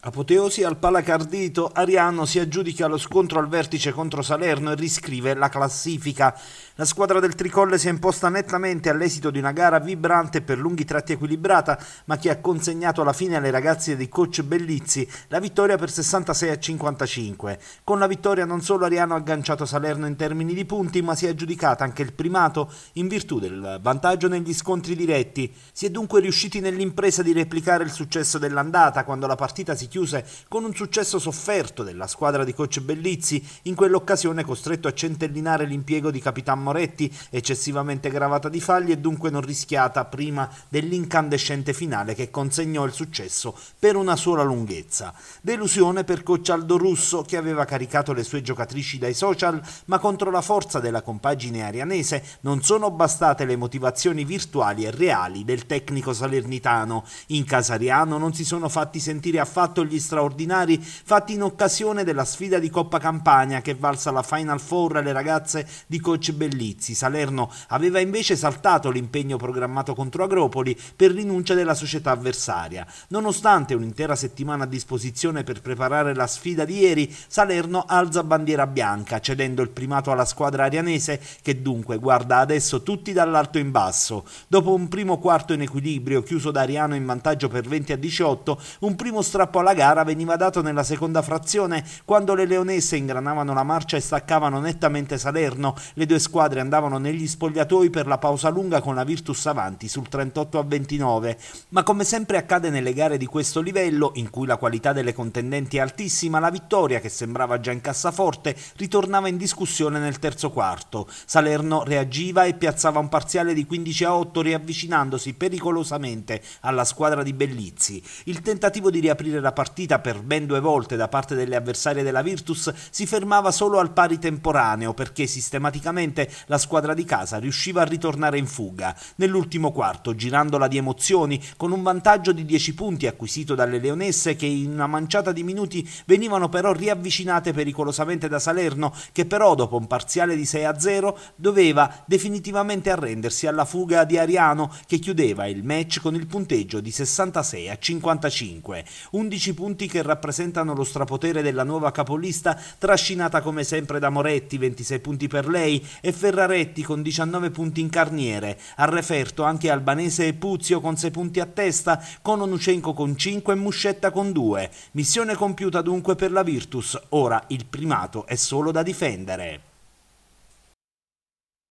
Apoteosi al Palacardito, Ariano si aggiudica lo scontro al vertice contro Salerno e riscrive la classifica. La squadra del Tricolle si è imposta nettamente all'esito di una gara vibrante e per lunghi tratti equilibrata, ma che ha consegnato alla fine alle ragazze di coach Bellizzi la vittoria per 66 a 55. Con la vittoria non solo Ariano ha agganciato Salerno in termini di punti, ma si è aggiudicata anche il primato in virtù del vantaggio negli scontri diretti. Si è dunque riusciti nell'impresa di replicare il successo dell'andata quando la partita si chiuse con un successo sofferto della squadra di coach Bellizzi, in quell'occasione costretto a centellinare l'impiego di Capitan Moretti, eccessivamente gravata di falli e dunque non rischiata prima dell'incandescente finale che consegnò il successo per una sola lunghezza. Delusione per coach Aldo Russo che aveva caricato le sue giocatrici dai social, ma contro la forza della compagine arianese non sono bastate le motivazioni virtuali e reali del tecnico salernitano. In Casariano non si sono fatti sentire affatto quanto gli straordinari fatti in occasione della sfida di Coppa Campania che valsa la Final Four alle ragazze di coach Bellizzi. Salerno aveva invece saltato l'impegno programmato contro Agropoli per rinuncia della società avversaria. Nonostante un'intera settimana a disposizione per preparare la sfida di ieri, Salerno alza bandiera bianca, cedendo il primato alla squadra arianese che dunque guarda adesso tutti dall'alto in basso. Dopo un primo quarto in equilibrio chiuso da Ariano in vantaggio per 20 a 18, un primo strappo alla la gara veniva dato nella seconda frazione quando le leonesse ingranavano la marcia e staccavano nettamente Salerno. Le due squadre andavano negli spogliatoi per la pausa lunga con la Virtus avanti sul 38 a 29. Ma come sempre accade nelle gare di questo livello, in cui la qualità delle contendenti è altissima, la vittoria che sembrava già in cassaforte ritornava in discussione nel terzo quarto. Salerno reagiva e piazzava un parziale di 15 a 8 riavvicinandosi pericolosamente alla squadra di Bellizzi. Il tentativo di riaprire la partita per ben due volte da parte delle avversarie della Virtus si fermava solo al pari temporaneo perché sistematicamente la squadra di casa riusciva a ritornare in fuga. Nell'ultimo quarto, girandola di emozioni, con un vantaggio di 10 punti acquisito dalle leonesse che in una manciata di minuti venivano però riavvicinate pericolosamente da Salerno che però dopo un parziale di 6 a 0 doveva definitivamente arrendersi alla fuga di Ariano che chiudeva il match con il punteggio di 66 a 55. 11 11 punti che rappresentano lo strapotere della nuova capolista, trascinata come sempre da Moretti, 26 punti per lei, e Ferraretti con 19 punti in carniere. Al referto anche Albanese e Puzio con 6 punti a testa, con Onucenco con 5 e Muscetta con 2. Missione compiuta dunque per la Virtus, ora il primato è solo da difendere.